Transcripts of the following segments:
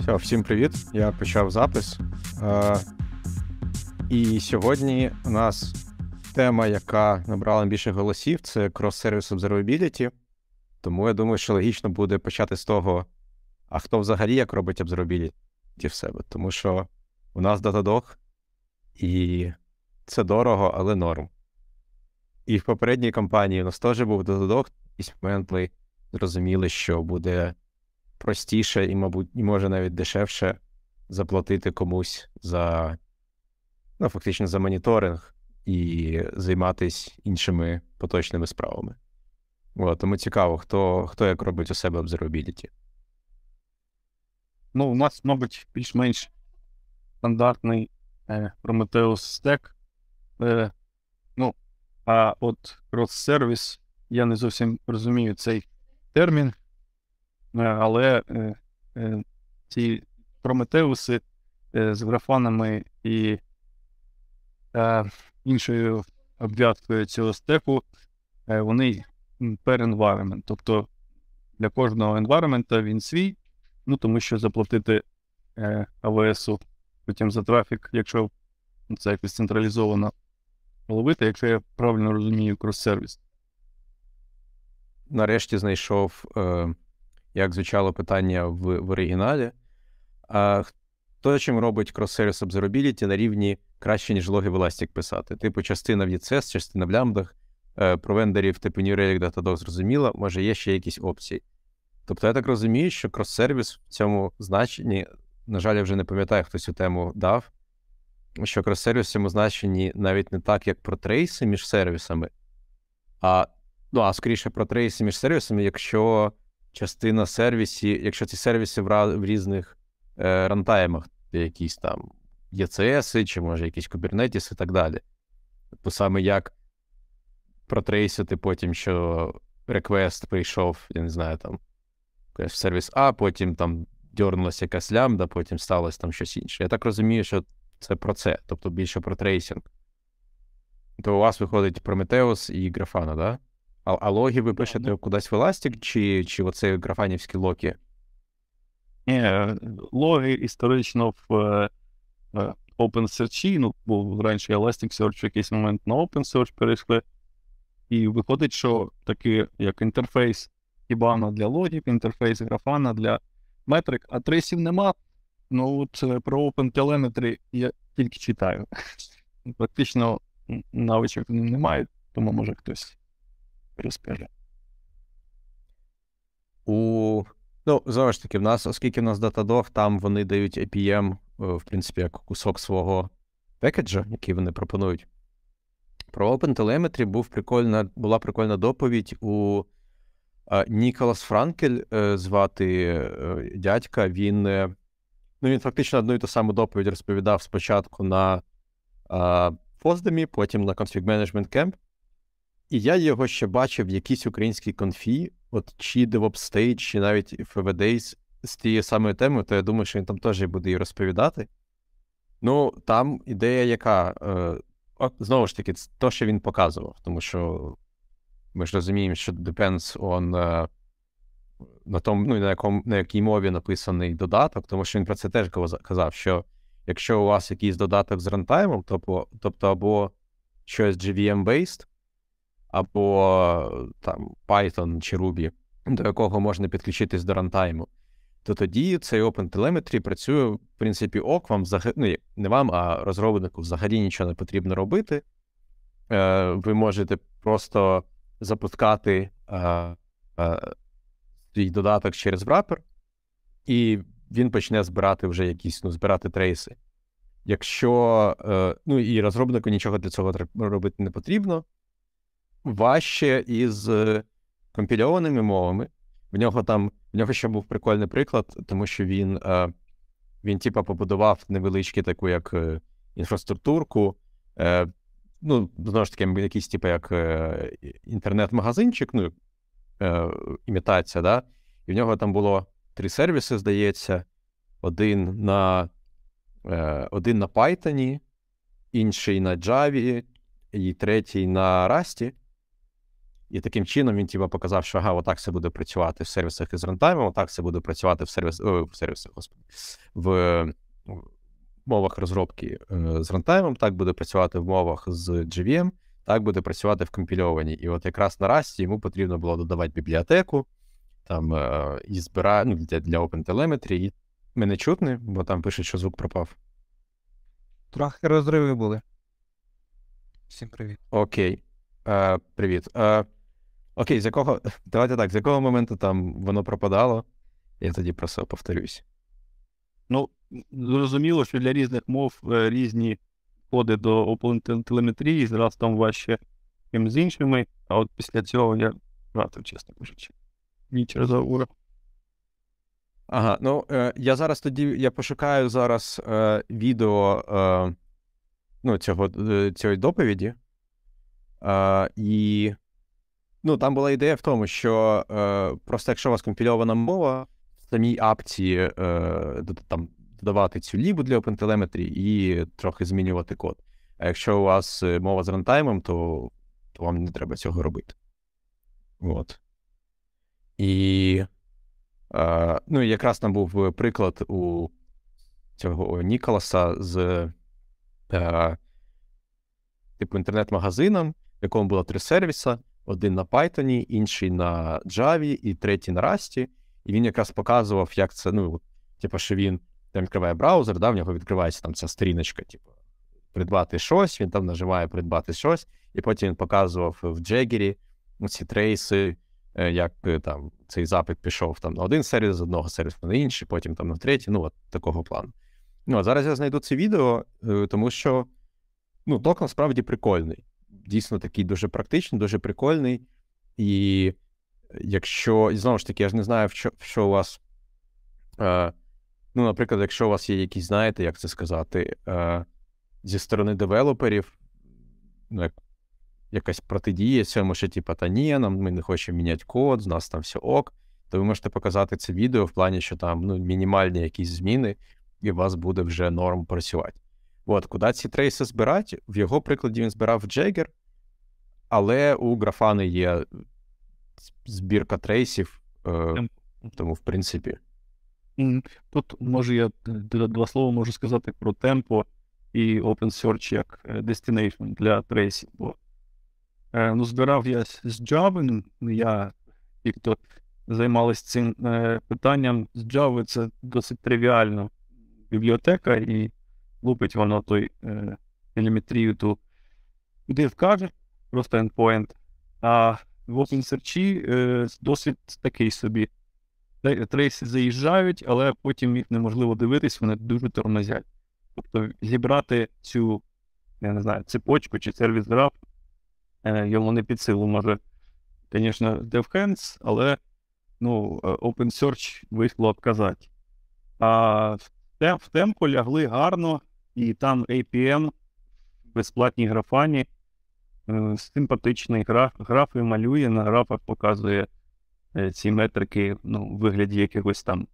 Все, всім привіт! Я почав запис. Е, І сьогодні у нас тема, яка набрала більше голосів, це крос-сервіс Observability. Тому я думаю, що логічно буде почати з того, а хто взагалі як робить Observability в себе. Тому що у нас Datadog, і це дорого, але норм. І в попередній кампанії у нас теж був додаток, якийсь момент ми зрозуміли, що буде простіше і, мабуть, і може навіть дешевше заплатити комусь за ну, фактично за моніторинг і займатися іншими поточними справами. О, тому цікаво, хто хто як робить у себе observability. Ну, у нас, мабуть, більш-менш стандартний е, Prometheus стек. Е, Ну, а от cross сервіс я не зовсім розумію цей термін, е, але е, е, ці прометеуси е, з графанами і е, іншою обв'язкою цього степу, е, вони per environment. Тобто для кожного environment він свій, ну тому що заплатити е, АВСу потім за трафік, якщо це якось централізовано ловити, якщо я правильно розумію, крос-сервіс. Нарешті знайшов, е, як звучало питання в, в оригіналі. Хто чим робить крос-сервіс observability на рівні краще, ніж логи в Elastic писати? Типу, частина в ECS, частина в лямбдах, е, про вендорів типу New Relic, Datadog зрозуміла, може, є ще якісь опції. Тобто, я так розумію, що крос-сервіс в цьому значенні, на жаль, я вже не пам'ятаю, хто цю тему дав що крос-сервіси ми значені навіть не так, як про трейси між сервісами, а ну, а скоріше про трейси між сервісами, якщо частина сервісів, якщо ці сервіси в, в різних е, рантаймах, якісь там ЄЦС, чи може якісь Kubernetes і так далі. То тобто саме як протрейсити потім, що реквест прийшов, я не знаю, там в сервіс А, потім там дернулася якась лямбда, потім сталося там щось інше. Я так розумію, що це про це, тобто більше про трейсінг. То у вас виходить Прометеус і Графана, да? А, а логі ви пишете yeah, кудись в Elastic, чи чи оце графанівські локи? Ні, е, Логи історично в е, е, OpenSearch, ну, був раніше Elasticsearch в якийсь момент на OpenSearch перейшли. І виходить, що таке, як інтерфейс Кібана для логів, інтерфейс графана для метрик, а трейсів нема. Ну, от е, про OpenTelemetry я тільки читаю. Практично навичок немає, тому може хтось розкаже. У... Ну, знову ж таки, в нас, оскільки в нас Datadog, там вони дають APM, е, в принципі, як кусок свого пекеджа, який вони пропонують. Про OpenTelemetry був прикольна, була прикольна доповідь у е, Ніколас Франкель звати дядька. Він Ну, він фактично одну і ту саму доповідь розповідав спочатку на Фоздемі, потім на Config Management Camp. І я його ще бачив в якійсь українській конфі, от чи DevOps Stage, чи навіть FVDs з тією самою темою, то я думаю, що він там теж буде її розповідати. Ну, там ідея, яка е, знову ж таки, це те, що він показував, тому що ми ж розуміємо, що depends on е, на тому, ну, на якому на якій мові написаний додаток, тому що він про це теж казав, що якщо у вас якийсь додаток з рантаймом, тобто, тобто або щось gvm based або там Python чи Ruby, до якого можна підключитись до рантайму, то тоді цей OpenTelemetry працює, в принципі, ок, вам взагалі, ну, не вам, а розробнику взагалі нічого не потрібно робити. Е, ви можете просто запускати е, е, свій додаток через врапер, і він почне збирати вже якісь, ну, збирати трейси. Якщо е, ну і розробнику нічого для цього робити не потрібно, важче із е, компільованими мовами. В нього там в нього ще був прикольний приклад, тому що він, е, він типа, побудував невеличку таку як інфраструктурку. Ну, знову ж таки, якийсь, типу, як інтернет-магазинчик, ну, Е, імітація, да? і в нього там було три сервіси, здається: один на е, один на Python, інший на Java, і третій на Rust. І таким чином він тіба показав, що ага, отак це буде працювати в сервісах із рантаймом, отак це буде працювати в сервіс, о, е, в сервісах, господи, в мовах розробки е, з рантаймом, так буде працювати в мовах з GVM так буде працювати в компільованій. І от якраз на Rust йому потрібно було додавати бібліотеку там е, і збира... ну, для для OpenTelemetry, і мене чутне, бо там пишуть, що звук пропав. Трохи розриви були. Всім привіт. Окей. Е, Привіт. Е, Окей, з якого. Давайте так, з якого моменту там воно пропадало, я тоді про це повторюсь. Ну, зрозуміло, що для різних мов е, різні підходить до оплентелеметрії, зараз там важче, ніж з іншими. А от після цього я втратив, чесно кажучи. Ні через аура. Ага, ну е, я зараз тоді я пошукаю зараз е, відео е, ну, цього, е, цієї доповіді. Е, І ну, там була ідея в тому, що е, просто якщо у вас компільована мова, в самій апції е, там Давати цю лібу для OpenTelemetry і трохи змінювати код. А якщо у вас е, мова з рантаймом, то то вам не треба цього робити. От. І е, ну, якраз там був е, приклад у цього Ніколаса з е, типу інтернет-магазином, в якому було три сервіса: один на Python, інший на Java і третій на Rust. І він якраз показував, як це. ну, Типу, що він там відкриває браузер, да, в нього відкривається там ця сторіночка, типу, придбати щось, він там нажимає придбати щось, і потім він показував в Джегері ці трейси, е, як е, там цей запит пішов там на один сервіс, з одного сервісу на інший, потім там на третій, ну от такого плану. Ну, а зараз я знайду це відео, е, тому що ну, ток насправді прикольний. Дійсно, такий дуже практичний, дуже прикольний. І якщо, і знову ж таки, я ж не знаю, що, що у вас Ну, наприклад, якщо у вас є якісь, знаєте, як це сказати, е, зі сторони девелоперів, ну, як, якась протидія цьому, що типу, та ні, нам ми не хочемо міняти код, з нас там все ок, то ви можете показати це відео в плані, що там ну, мінімальні якісь зміни, і у вас буде вже норм працювати. От, куди ці трейси збирати? В його прикладі він збирав Jagger, але у графани є збірка трейсів, е, тому, в принципі. Тут може я два слова можу сказати про темпо і Open Search як е, destination для Tracy. Бо е, ну, збирав я з Java, ну, я ті, хто займалися цим е, питанням з Java, це досить тривіальна бібліотека, і лупить воно той телеметрію ту, куди вкаже, просто endpoint. А в OpenSearch досить такий собі трейси заїжджають, але потім їх неможливо дивитись, вони дуже тормозять. Тобто зібрати цю, я не знаю, цепочку чи сервіс граф е, йому не під силу може, звісно, DevHands, але ну, е, Search вийшло обказати. А в темпу лягли гарно, і там APM, безплатні графані, е, симпатичний граф, і малює, на графах показує. Е, ці метрики ну, в вигляді якихось там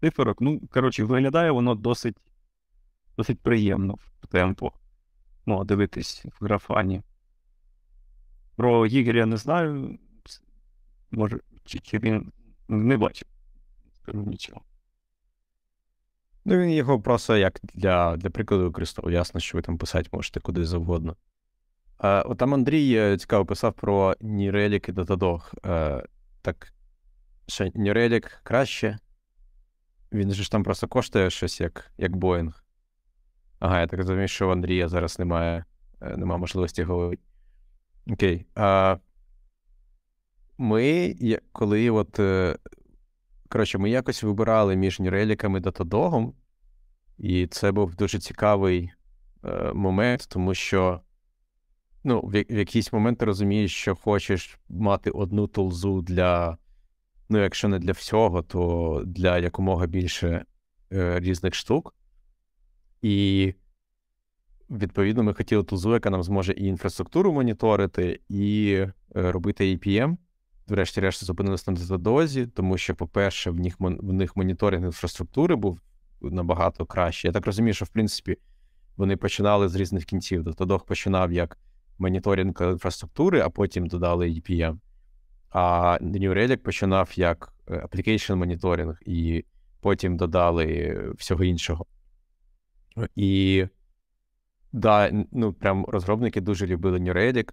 циферок. Ну, коротше, виглядає воно досить досить приємно в темпу. Ну, дивитись в графані. Про я не знаю. Може, чи, чи він не бачив нічого. Ну, він його просто як для для прикладу використовував. Ясно, що ви там писати можете куди завгодно. Е, от там Андрій е, цікаво писав про нірелік і Datadog. Е, так ще Нюрелік краще. Він же ж там просто коштує щось як як Боїнг. Ага, я так розумію, що в Андрія зараз немає е, немає можливості говорити. Окей. А Ми, коли от. Е, коротше, ми якось вибирали між Нюреліками та Тодогом, і це був дуже цікавий е, момент, тому що ну, в, в якийсь момент ти розумієш, що хочеш мати одну тулзу для, ну, якщо не для всього, то для якомога більше е, різних штук. І, відповідно, ми хотіли тулзу, яка нам зможе і інфраструктуру моніторити, і е, робити APM. Врешті-решт зупинилися на Датадозі, тому що, по-перше, в них в них моніторинг інфраструктури був набагато кращий. Я так розумію, що в принципі вони починали з різних кінців. Тодох тобто починав як моніторинг е, інфраструктури, а потім додали EPM. А New Relic починав як е, application моніторинг, і потім додали всього іншого. І да, ну прям розробники дуже любили New Relic,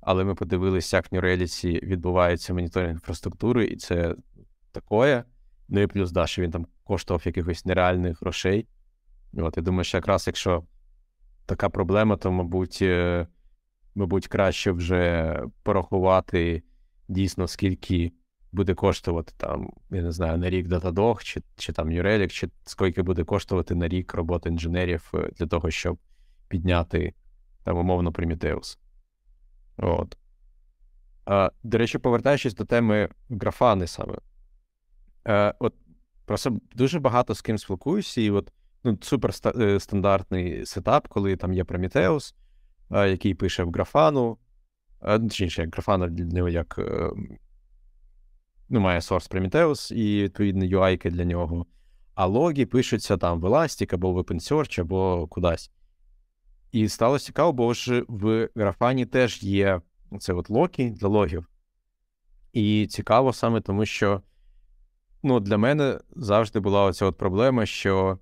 але ми подивилися, як в New Relic відбувається моніторинг інфраструктури, і це такое. Ну і плюс, да, що він там коштував якихось нереальних грошей. От, Я думаю, що якраз якщо така проблема, то, мабуть, е, мабуть, краще вже порахувати дійсно, скільки буде коштувати там, я не знаю, на рік Datadog, чи чи там Юрелік, чи скільки буде коштувати на рік роботи інженерів е, для того, щоб підняти там умовно Prometheus. От. А, До речі, повертаючись до теми графани саме. А, е, от Просто дуже багато з ким спілкуюся, і от ну, супер е, стандартний сетап, коли там є Prometheus, який пише в графану, ну, точніше, як графана для нього як е, ну, має source Prometheus і відповідні UI для нього. А логі пишуться там в Elastic або в OpenSearch, або кудись. І сталося цікаво, бо ж в графані теж є це от локі для логів. І цікаво саме тому, що ну, для мене завжди була оця от проблема, що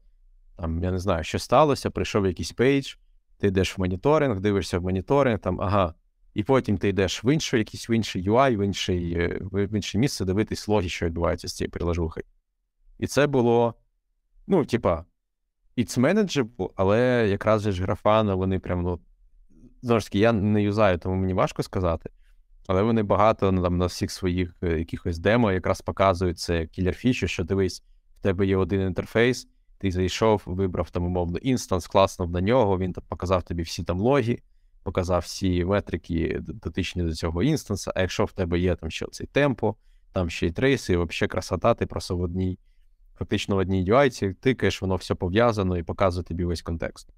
там, я не знаю, що сталося, прийшов якийсь пейдж, ти йдеш в моніторинг, дивишся в моніторинг, там ага. І потім ти йдеш в інший, якийсь в інший UI, в інший, е, в інше місце дивитись логі, що відбувається з цією прилажухою. І це було, ну, типа, it's manageable, але якраз же ж графана, вони прям, ну, знову ж таки, я не юзаю, тому мені важко сказати. Але вони багато ну, там, на всіх своїх е, якихось демо якраз показують це кілерфішу, що дивись, в тебе є один інтерфейс, ти зайшов, вибрав там умовно інстанс, класнув на нього, він там показав тобі всі там логі, показав всі метрики, е, дотичні до цього інстанса. А якщо в тебе є там ще цей темпо, там ще й трейси, і взагалі красота, ти просто в одній, фактично в одній UI тикаєш, воно все пов'язано і показує тобі весь контекст.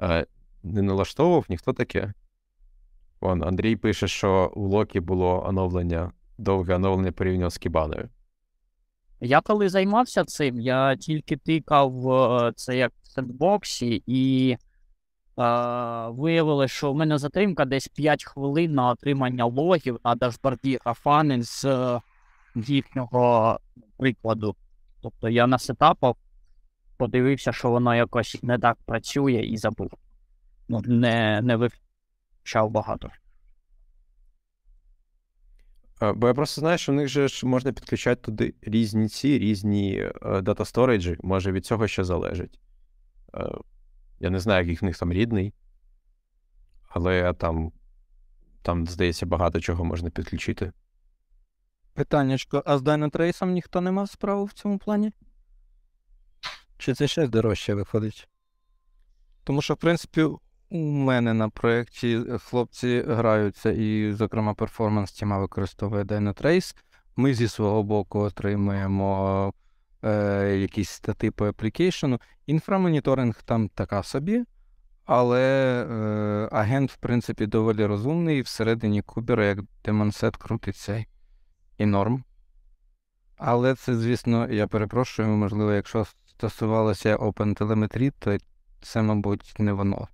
Е, не налаштовував ніхто таке. Вон Андрій пише, що у Локі було оновлення, довге оновлення порівняно з Кібаною. Я коли займався цим, я тільки тикав це як в сендбоксі, і е, виявили, що в мене затримка десь 5 хвилин на отримання логів на дашборді Grafana з е, їхнього прикладу. Тобто я на сетапах подивився, що воно якось не так працює і забув. Ну, Не не вивчав багато. Е, бо я просто знаю, що в них же ж можна підключати туди різні ці, різні е, дата стореджі Може, від цього ще залежить. Е, я не знаю, який в них там рідний, але там, там, здається, багато чого можна підключити. Питаннячко, а з Dynatrace ніхто не мав справу в цьому плані? Чи це ще дорожче виходить? Тому що, в принципі, у мене на проєкті е, хлопці граються, і, зокрема, перформанс тіма використовує Dynatrace. Ми зі свого боку отримуємо е, якісь стати по аплікейшену. Інфрамоніторинг там така собі, але е, агент, в принципі, доволі розумний. і Всередині кубера, як демонсет, крутиться і норм. Але це, звісно, я перепрошую, можливо, якщо стосувалося OpenTelemetry, то це, мабуть, не воно.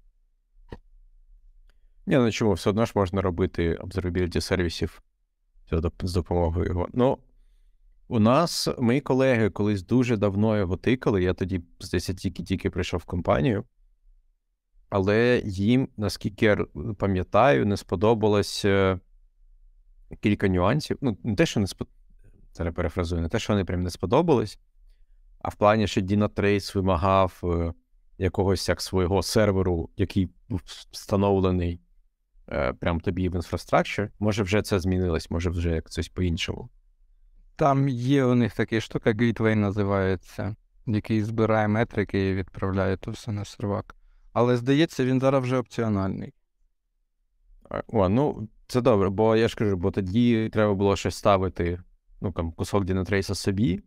Ні, ну чому, все одно ж можна робити обзорабіліті сервісів з допомогою його. Ну, у нас мої колеги колись дуже давно його тикали. Я тоді, здається, тільки-тільки прийшов в компанію. Але їм, наскільки я пам'ятаю, не сподобалось е, кілька нюансів. Ну, не те, що не сподобалось, зараз перефразую, не те, що вони прям не сподобалось, а в плані, що Діна Трейс вимагав е, якогось як свого серверу, який був встановлений Е, прям тобі в інфраструктурі, може вже це змінилось, може вже як щось по-іншому. Там є у них така штука, Gateway називається, який збирає метрики і відправляє то все на сервак. Але здається, він зараз вже опціональний. О, ну це добре, бо я ж кажу, бо тоді треба було щось ставити, ну там кусок Dynatrace собі.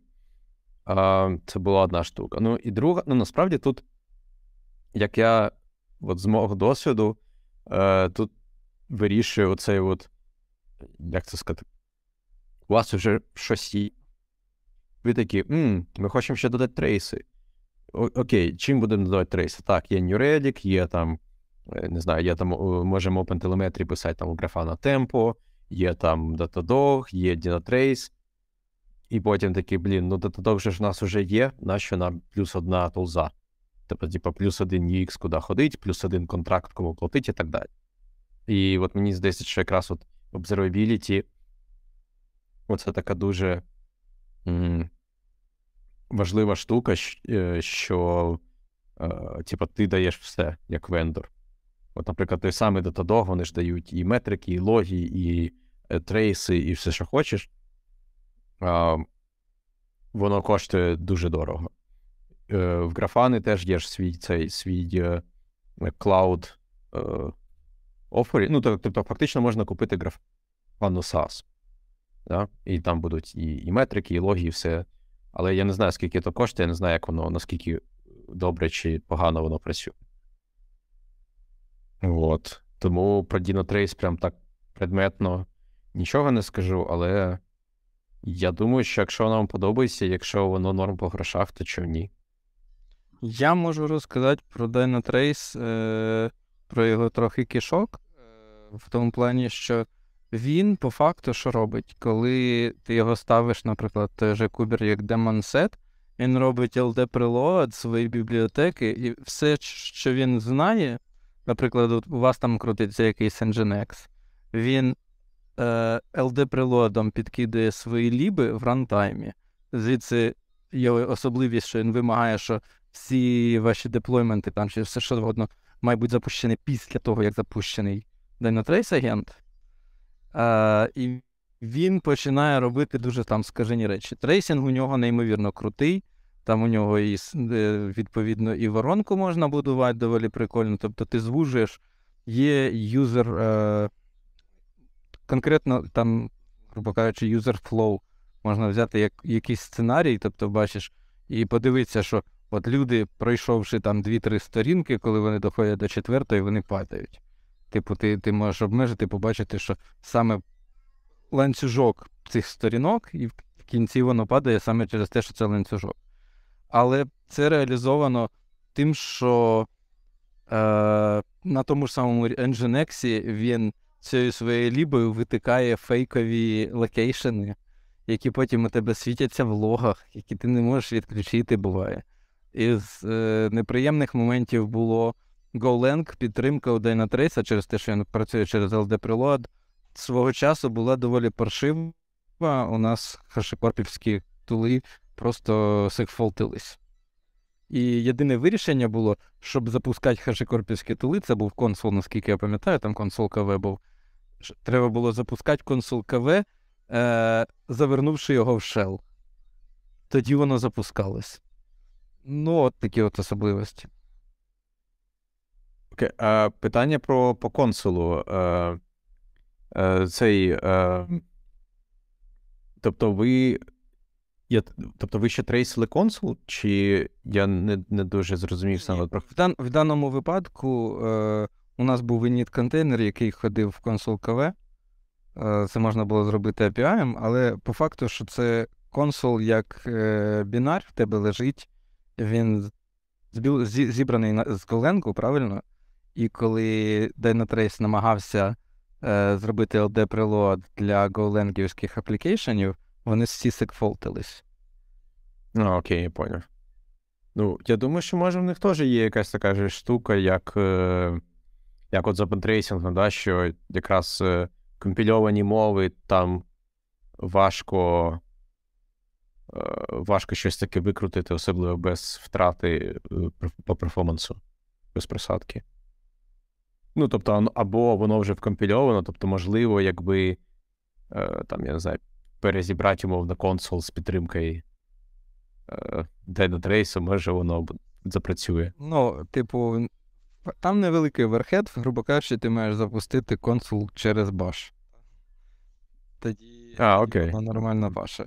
А, Це була одна штука. Ну і друга, ну насправді тут, як я от з мого досвіду, е, тут вирішує оцей от, як це сказати, у вас вже щось є. Ви такі, М, ми хочемо ще додати трейси. О, окей, чим будемо додавати трейси? Так, є New Relic, є там, е, не знаю, є там, можемо OpenTelemetry писати там у графана Tempo, є там Datadog, є Dynatrace. І потім такі, блін, ну Datadog же ж в нас вже є, нащо нам плюс одна тулза. Тобто, типу, плюс один UX, куди ходить, плюс один контракт, кому платить і так далі. І от мені здається, що якраз от observability оце така дуже м- важлива штука, що э, е, э, типу, ти даєш все як вендор. От, наприклад, той самий Datadog, вони ж дають і метрики, і логі, і е, трейси, і все, що хочеш. Е, воно коштує дуже дорого. Е, в графани теж є ж свій цей свій е, клауд. Е, офері. Ну, тобто, фактично можна купити графану SaaS. Да? І там будуть і і метрики, і логі, і все. Але я не знаю, скільки то коштує, я не знаю, як воно, наскільки добре чи погано воно працює. От. Тому про Dino прям так предметно нічого не скажу, але я думаю, що якщо нам подобається, якщо воно норм по грошах, то чому ні? Я можу розказати про Dynatrace, е, про його трохи кішок в тому плані, що він по факту що робить, коли ти його ставиш, наприклад, той же кубер як демонсет, він робить LD прилоад своєї бібліотеки, і все, що він знає, наприклад, от у вас там крутиться якийсь Nginx, він е, LD прилоадом підкидає свої ліби в рантаймі. Звідси є особливість, що він вимагає, що всі ваші деплойменти там чи все що завгодно має бути запущені після того, як запущений трейс агент, е, і він починає робити дуже там скажені речі. Трейсінг у нього неймовірно крутий. Там у нього і е, відповідно і воронку можна будувати доволі прикольно. Тобто ти звужуєш, є юзер, е, конкретно там, грубо кажучи, юзер флоу. Можна взяти як, якийсь сценарій, тобто бачиш, і подивитися, що от люди, пройшовши там 2-3 сторінки, коли вони доходять до четвертої, вони падають. Типу, ти ти можеш обмежити, побачити, що саме ланцюжок цих сторінок, і в кінці воно падає саме через те, що це ланцюжок. Але це реалізовано тим, що е, на тому ж самому Nginx він цією своєю лібою витикає фейкові локейшени, які потім у тебе світяться в логах, які ти не можеш відключити, буває. Із е, неприємних моментів було. GoLang, підтримка 1 на трейса через те, що він працює через LD Preload, свого часу була доволі паршива. У нас хашикорпівські тули просто секфолтились. І єдине вирішення було, щоб запускати хашикорпівські тули, це був консул, наскільки я пам'ятаю, там консул КВ був. Треба було запускати консул КВ, е, завернувши його в Shell. Тоді воно запускалось. Ну, от такі от особливості. Окей, а питання про по консулу. Е, е, Цей. Е, Тобто, ви. Я, Тобто, ви ще трейсили консул, чи я не не дуже зрозумів саме про в, дан, в даному випадку е, у нас був init контейнер, який ходив в консул КВ. Е, Це можна було зробити API, але по факту, що це консул як е, бінар в тебе лежить, він зібраний на, з коленку, правильно? І коли Dynatrace намагався е, зробити LD прилод для GoLangівських аплікейшенів, вони всі секфолтились. Ну, окей, я поняв. Ну, я думаю, що може в них теж є якась така ж штука, як е, як от за пентрейсінгом, ну, да, що якраз е, компільовані мови там важко е, важко щось таке викрутити, особливо без втрати е, по перформансу, без присадки. Ну, тобто, ну, або воно вже вкомпільовано, тобто, можливо, якби е, там, я не знаю, перезібрати умовно консол з підтримкою е, Data Trace, може воно запрацює. Ну, типу, там невеликий верхет, грубо кажучи, ти маєш запустити консул через Bash. Тоді а, окей. воно нормально баше.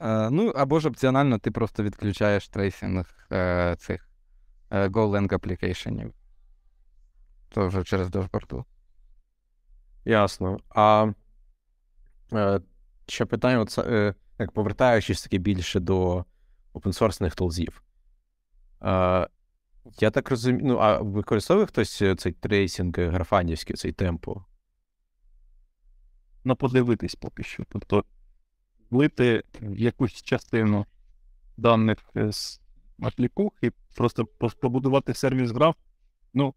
Е, ну, або ж опціонально ти просто відключаєш трейсинг цих GoLang аплікейшенів то вже через дашборду. Ясно. А е, ще питання: оце, е, як повертаючись таки більше до опенсорсних толзів. Е, я так розумію, ну, а використовує хтось е, цей трейсінг е, графанівський, цей темпо? Ну, подивитись поки що. Тобто влити якусь частину даних е, з Матлікух і просто побудувати сервіс граф. Ну,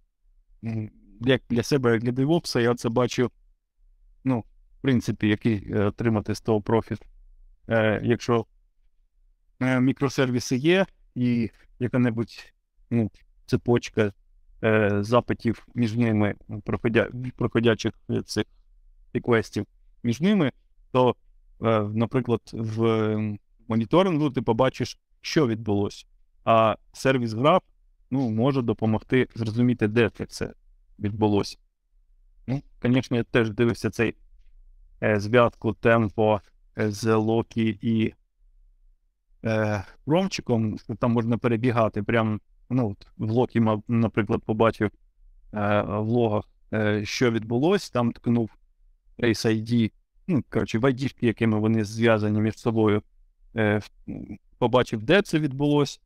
як для себе, як для девопса, я це бачу, ну, в принципі, який е, отримати з того профіт. Е, якщо е, мікросервіси є, і яка-небудь ну, цепочка запитів між ними проходя... проходячих цих реквестів між ними, то, наприклад, в моніторингу ти побачиш, що відбулося. А сервіс граф ну, може допомогти зрозуміти, де це все відбулося. Ну, Звісно, я теж дивився цей е, зв'язку темпо е, з Локі і е, Ромчиком, що там можна перебігати. Прям ну, в Локі, наприклад, побачив е, логах, е, що відбулося, там ткнув Race ID, ну, коротше, вайдішки, якими вони зв'язані між собою. Е, побачив, де це відбулося,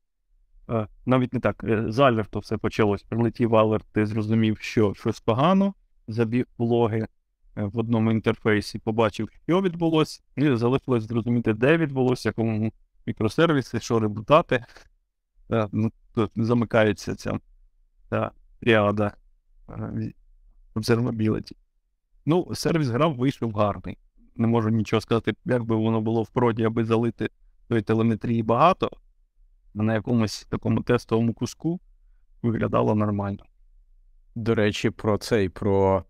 Е, навіть не так, е, з Алерта все почалось. Прилетів Алерт, ти зрозумів, що щось погано, забіг блоги е, в одному інтерфейсі, побачив, що відбулося, і залишилось зрозуміти, де відбулося, якому мікросервісі, що ребутати. Ну, тут замикається ця та тріада observability. Ну, сервіс грав вийшов гарний. Не можу нічого сказати, як би воно було в проді, аби залити той телеметрії багато на якомусь такому тестовому куску виглядало нормально. До речі, про цей про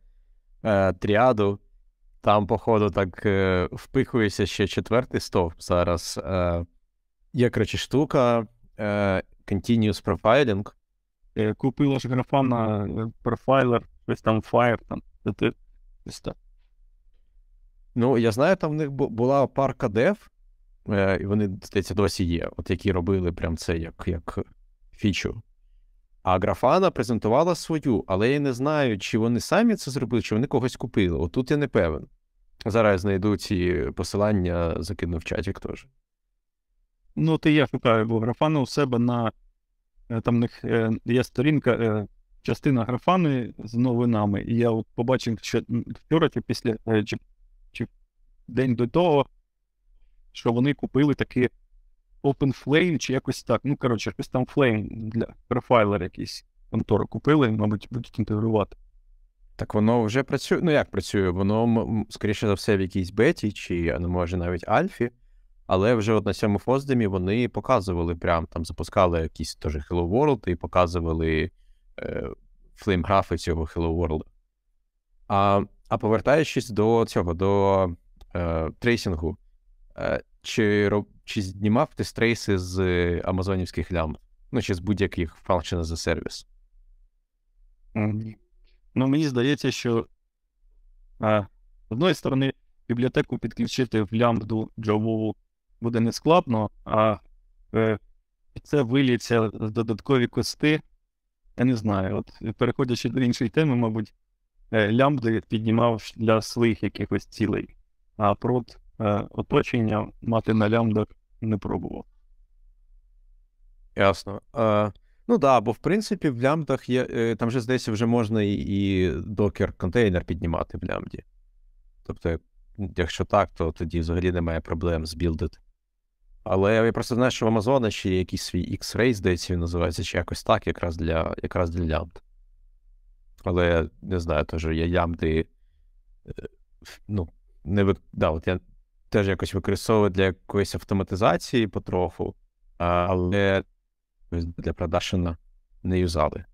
е, тріаду. Там, походу, так е, впихується ще четвертий стовп зараз. Е, Є коротше, штука е, Continuous Profiling. Е, купила ж графа на е, профайлер, щось там Fire, там. Ну, я знаю, там в них була парка дев, Е, і вони, здається, досі є, от які робили прям це як як фічу. А графана презентувала свою, але я не знаю, чи вони самі це зробили, чи вони когось купили. Отут я не певен. Зараз я знайду ці посилання, закину в чатик теж. Ну, ти я шукаю, бо графана у себе на е, там в них е, є сторінка, частина графани з новинами. І я от побачив, що вчора, чи після чи, чи день до того що вони купили такі OpenFlame чи якось так. Ну, коротше, якось там Flame для профайлер якийсь контору купили, мабуть, будуть інтегрувати. Так воно вже працює. Ну, як працює? Воно, скоріше за все, в якійсь беті, чи може навіть Альфі, але вже от на цьому фоздемі вони показували, прям там запускали якісь теж Hello World і показували е, графи цього Hello World. А а повертаючись до цього, до е, трейсінгу, е, чи чи знімав ти стрейси з е, амазонівських лям? Ну, чи з будь-яких function as a service? Ну, мені здається, що а, е, з одної сторони, бібліотеку підключити в лямбду джавову буде нескладно, а е, це виліться в додаткові кости. Я не знаю. От переходячи до іншої теми, мабуть, е, лямбду я піднімав для своїх якихось цілей. А прот Е, оточення мати на лямбдах не пробував. Ясно. Е, Ну да, бо в принципі в лямбдах є. Е, там же здається, вже можна і, і докер-контейнер піднімати в лямбді. Тобто, якщо так, то тоді взагалі немає проблем збілдити. Але я просто знаю, що в Amazon ще є якийсь свій X-Ray, здається, він називається чи якось так, якраз для якраз для лямбд. Але не знаю, теж є лямбди. Е, ну, не вик... да, от я теж якось використовувати для якоїсь автоматизації потроху, але для продакшена не юзали.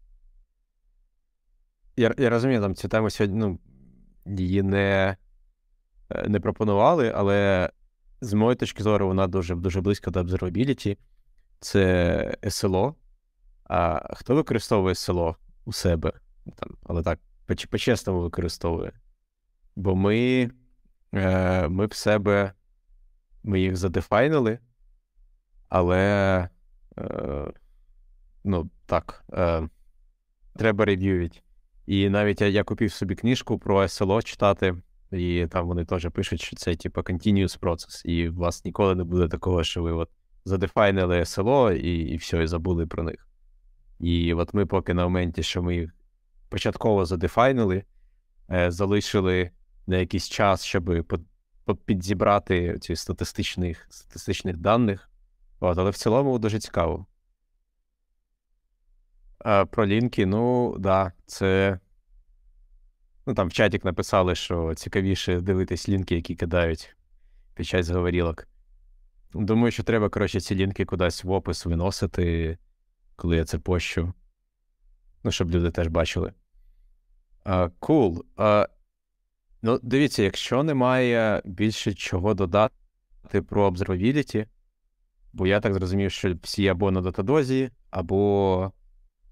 Я я розумію, там цю тему сьогодні ну, її не е, не пропонували, але з моєї точки зору, вона дуже дуже близько до observability. Це SLO. А хто використовує SLO у себе? Там, Але так, по чесному використовує. Бо ми. Е, ми в себе ми їх задефайнили, але е, ну так, е, треба рев'ювити. І навіть я, я купив собі книжку про СЛО читати, і там вони теж пишуть, що це типу, continuous process. і у вас ніколи не буде такого, що ви от задефайнили СЛО і і все, і забули про них. І от ми поки на моменті, що ми їх початково задефайнили, е, залишили на якийсь час, щоб підзібрати ці статистичних статистичних даних. От, Але в цілому дуже цікаво. А Про лінки, ну, да, це. Ну, там в чатік написали, що цікавіше дивитись лінки, які кидають під час говорілок. Думаю, що треба, коротше, ці лінки кудись в опис виносити, коли я це пощу. Ну, щоб люди теж бачили. Кул. Uh, cool. uh, Ну, дивіться, якщо немає більше чого додати про observability, бо я так зрозумів, що всі або на датадозі, або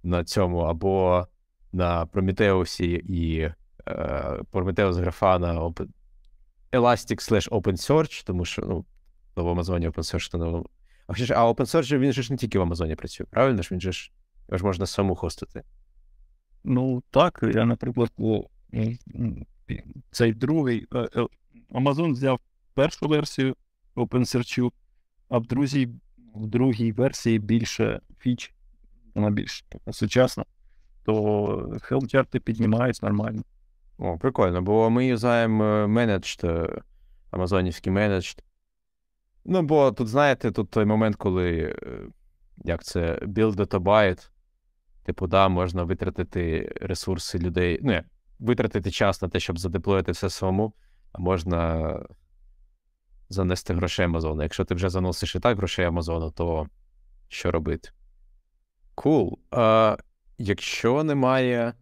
на цьому, або на Prometheus і е, Prometheus Grafana op... Elastic slash OpenSearch, тому що ну, в Амазоні Open OpenSearch, на ну, а а OpenSearch він же ж не тільки в Амазоні працює, правильно? ж Він же ж його ж можна саму хостити. Ну так, я, наприклад, ну, цей другий. Е, е, Amazon взяв першу версію OpenSearch, а в друзі, в другій версії більше фіч, вона більш сучасна, то хелмчарти піднімають нормально. О, прикольно, бо ми юзаємо е, managed, амазонівський менедж. Ну, бо тут, знаєте, тут той момент, коли як це build a byte, типу, да, можна витратити ресурси людей. Ну, витратити час на те, щоб задеплоїти все самому, а можна занести грошей Амазону. Якщо ти вже заносиш і так грошей Амазону, то що робити? Кул. Cool. якщо немає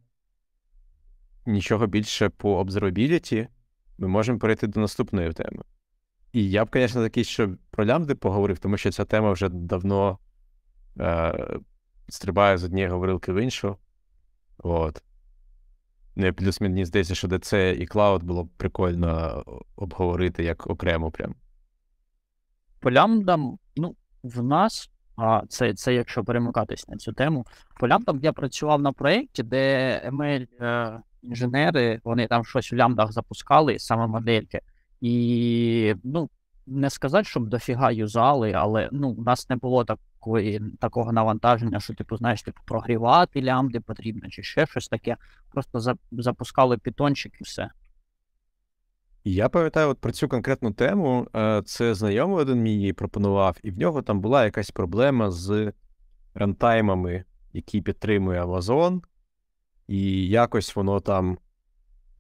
нічого більше по observability, ми можемо перейти до наступної теми. І я б, звісно, такий, що про лямбди поговорив, тому що ця тема вже давно е, стрибає з однієї говорилки в іншу. От. Е, плюс мені здається, що ДЦ і Клауд було б прикольно е, обговорити як окремо прям. По лямбдам, ну, в нас, а це це якщо перемикатись на цю тему, по лямбдам я працював на проєкті, де ML е, інженери вони там щось в лямбдах запускали, саме модельки. І ну, не сказати, щоб дофіга юзали, але ну, у нас не було так такої, такого навантаження, що типу, знаєш, типу, прогрівати лямди потрібно, чи ще щось таке. Просто за, запускали пітончик, і все. Я пам'ятаю, от про цю конкретну тему е, це знайомий один мій її пропонував, і в нього там була якась проблема з рантаймами, які підтримує Amazon, і якось воно там.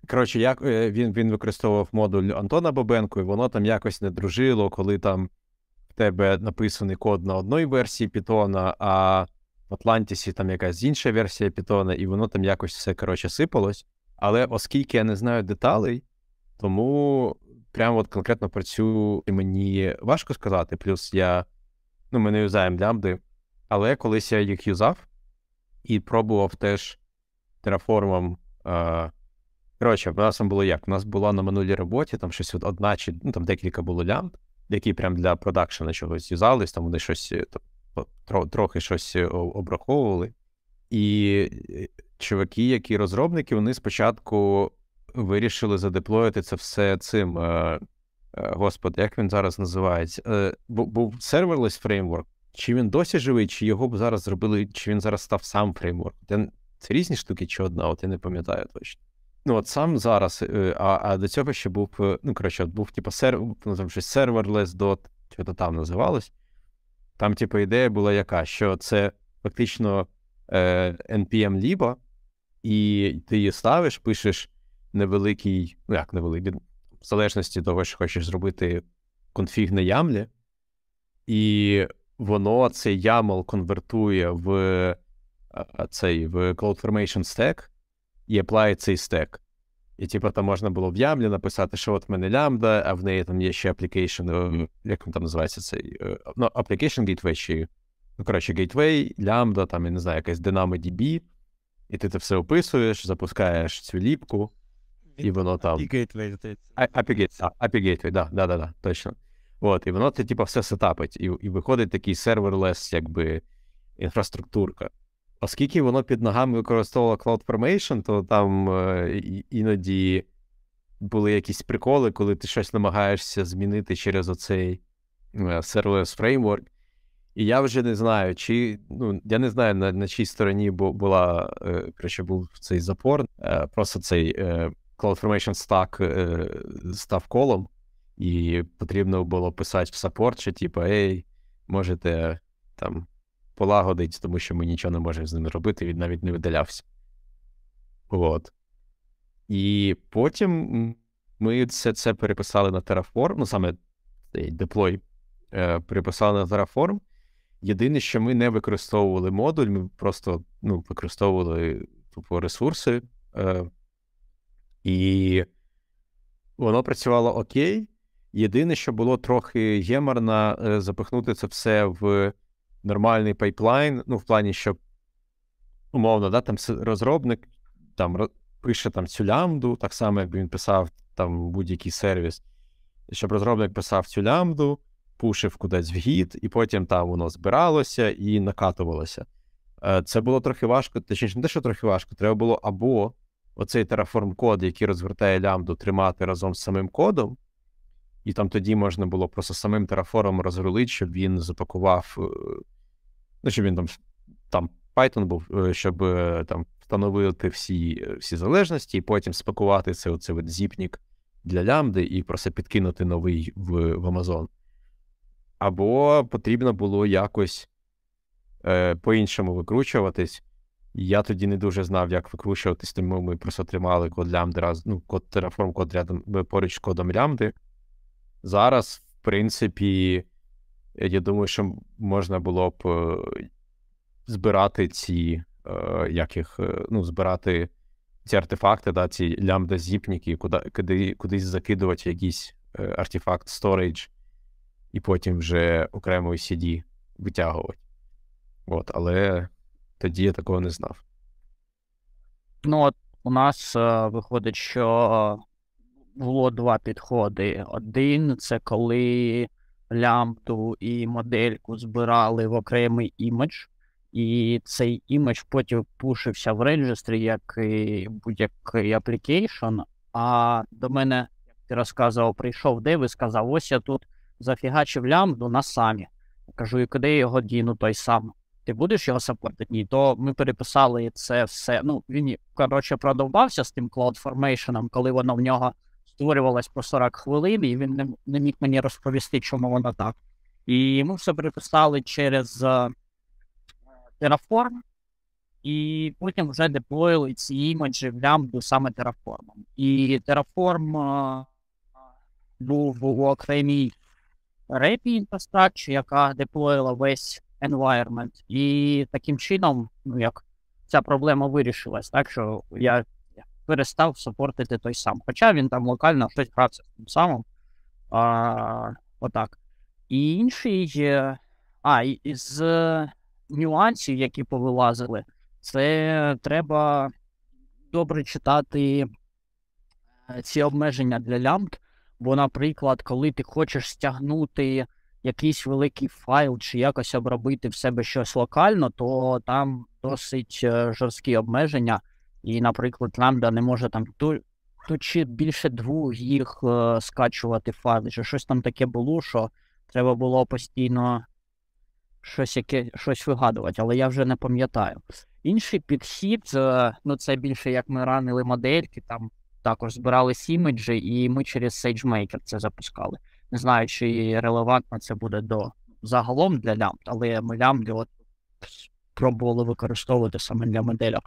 Коротше, як е, він він використовував модуль Антона Бабенко, і воно там якось не дружило, коли там тебе написаний код на одній версії Python, а в Атлантісі там якась інша версія Python, і воно там якось все коротше сипалось. Але оскільки я не знаю деталей, тому прямо от конкретно про цю мені важко сказати. Плюс я ну, ми не юзаємо лямбди, але колись я їх юзав і пробував теж тераформом. Е- Коротше, в нас там було як? У нас була на минулій роботі, там щось одна чи ну, там декілька було лямбд, які прям для продакшена чогось юзались, там вони щось е, трохи щось е, обраховували. І е, чуваки, які розробники, вони спочатку вирішили задеплоїти це все цим. Господи, як він зараз називається? Був серверлес фреймворк. Чи він досі живий, чи його б зараз зробили, чи він зараз став сам фреймворк? Це різні штуки, чи одна, от я не пам'ятаю точно ну от сам зараз, е, а а до цього ще був, е, ну, коротше, от був, типу, серв, ну, там щось serverless dot, що то там називалось. Там, типу, ідея була яка, що це фактично е, npm ліба, і ти її ставиш, пишеш невеликий, ну як невеликий, в залежності того, що хочеш зробити конфіг на ямлі, і воно цей YAML конвертує в е, цей в CloudFormation Stack, і аплає цей стек. І, типу, там можна було в ямлі написати, що от в мене лямбда, а в неї там є ще application, е, як він там називається цей? Е, ну, application gateway чи. Ну, коротше, gateway, лямбда, там, я не знаю, якась DB, і ти це все описуєш, запускаєш цю ліпку, і воно там. API Gateway, здається. API Gateway, так, да, да, да, точно. От, і воно це, типу, все сетапить, і, і виходить такий серверлес, якби інфраструктурка оскільки воно під ногами використовувало CloudFormation, то там е, іноді були якісь приколи, коли ти щось намагаєшся змінити через оцей serverless е, фреймворк. І я вже не знаю, чи ну я не знаю на на чій стороні була е, краще був цей запор. Просто цей CloudFormation Stack став колом, і потрібно було писати в саппорт, що типу, ей, можете там полагодить, тому що ми нічого не можемо з ним робити, він навіть не видалявся. От. І потім ми все це переписали на Terraform, ну саме цей деплой е, переписали на Terraform. Єдине, що ми не використовували модуль, ми просто ну, використовували тупо ресурси. Е, І воно працювало окей. Єдине, що було трохи геморно е, запихнути це все в нормальний пайплайн, ну, в плані, щоб умовно, да, там розробник там пише там цю лямду, так само, якби він писав там будь-який сервіс, щоб розробник писав цю лямду, пушив кудись в гід, і потім там воно збиралося і накатувалося. Е, це було трохи важко, точніше, не те, що трохи важко, треба було або оцей Terraform код, який розгортає лямду, тримати разом з самим кодом, і там тоді можна було просто самим терафором розрулити, щоб він запакував, е, ну, щоб він там там Python був, е, щоб е, там встановити всі всі залежності, і потім спакувати це оцей от зіпнік для лямбди і просто підкинути новий в в Amazon. Або потрібно було якось е, по-іншому викручуватись. Я тоді не дуже знав, як викручуватись, тому ми просто тримали код лямбди раз, ну, код Terraform, код рядом поруч з кодом лямди. Зараз, в принципі, я думаю, що можна було б е, збирати ці е, як їх, е, ну, збирати ці артефакти, да, ці лямбда зіпніки куди, кудись закидувати якийсь артефакт storage і потім вже окремою CD витягувати. От, Але тоді я такого не знав. Ну, от у нас виходить, що було два підходи. Один це коли лямбду і модельку збирали в окремий імідж, і цей імідж потім пушився в реджестрі як будь-який аплікейшн. А до мене, як ти розказував, прийшов Дев і сказав: ось я тут зафігачив лямбду на самі. кажу, і куди його діну той сам. Ти будеш його саппортити? Ні, то ми переписали це все. Ну, він, коротше, продовбався з тим CloudFormation, коли воно в нього створювалась по 40 хвилин, і він не, не міг мені розповісти, чому вона так. І ми все переписали через uh, Terraform, і потім вже деплоїли ці імеджі в лямбду саме Terraform. І Terraform uh, був у окремій репі інфраструктурі, яка деплоїла весь environment. І таким чином, ну як ця проблема вирішилась, так що я перестав супортити той сам. Хоча він там локально щось грався тим самим. А, Отак. І інший. А, і з нюансів, які повилазили, це треба добре читати е, ці обмеження для лямбд. Бо, наприклад, коли ти хочеш стягнути якийсь великий файл чи якось обробити в себе щось локально, то там досить е, жорсткі обмеження, і, наприклад, Lambda не може там то, то чи більше двох їх е, скачувати файли, чи щось там таке було, що треба було постійно щось яке, щось вигадувати, але я вже не пам'ятаю. Інший підхід, е, ну це більше як ми ранили модельки, там також збирали іміджі, і ми через SageMaker це запускали. Не знаю, чи релевантно це буде до загалом для лямбд, але ми лямбди от пробували використовувати саме для моделок.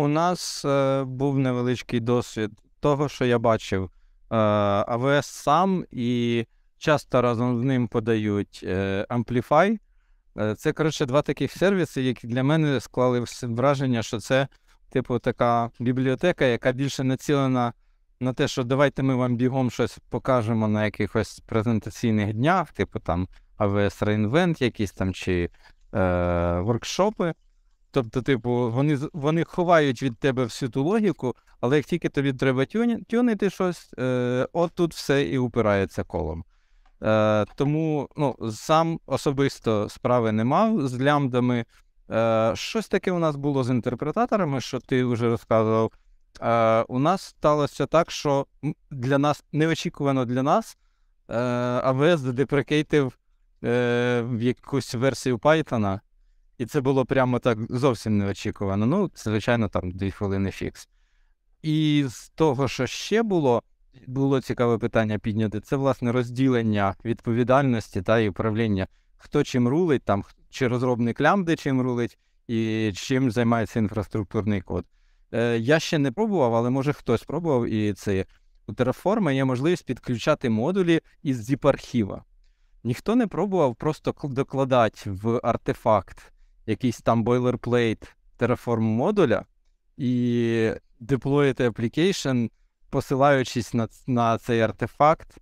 У нас е, був невеличкий досвід того, що я бачив е, АВС сам, і часто разом з ним подають е, Amplify. Е, це, коротше, два таких сервіси, які для мене склали враження, що це, типу, така бібліотека, яка більше націлена на те, що давайте ми вам бігом щось покажемо на якихось презентаційних днях, типу там АВС Reinvent якісь там чи е, воркшопи. Тобто, типу, вони вони ховають від тебе всю ту логіку, але як тільки тобі треба тюні, тюнити щось, е, от тут все і упирається колом. Е, Тому ну, сам особисто справи не мав з лямдами. Е, Щось таке у нас було з інтерпретаторами, що ти вже розказував. Е, У нас сталося так, що для нас неочікувано для нас е, AWS задепрекейтив е, в якусь версію Python. І це було прямо так зовсім неочікувано. Ну, звичайно, там дві хвилини фікс. І з того, що ще було, було цікаве питання підняти. Це власне розділення відповідальності та і управління. Хто чим рулить, там чи розробник лямбди чим рулить, і чим займається інфраструктурний код. Е, Я ще не пробував, але може хтось пробував. І це у Terraform є можливість підключати модулі із zip архіва Ніхто не пробував просто докладати в артефакт якийсь там бойлерплейт Terraform модуля і деплоїти application, посилаючись на на цей артефакт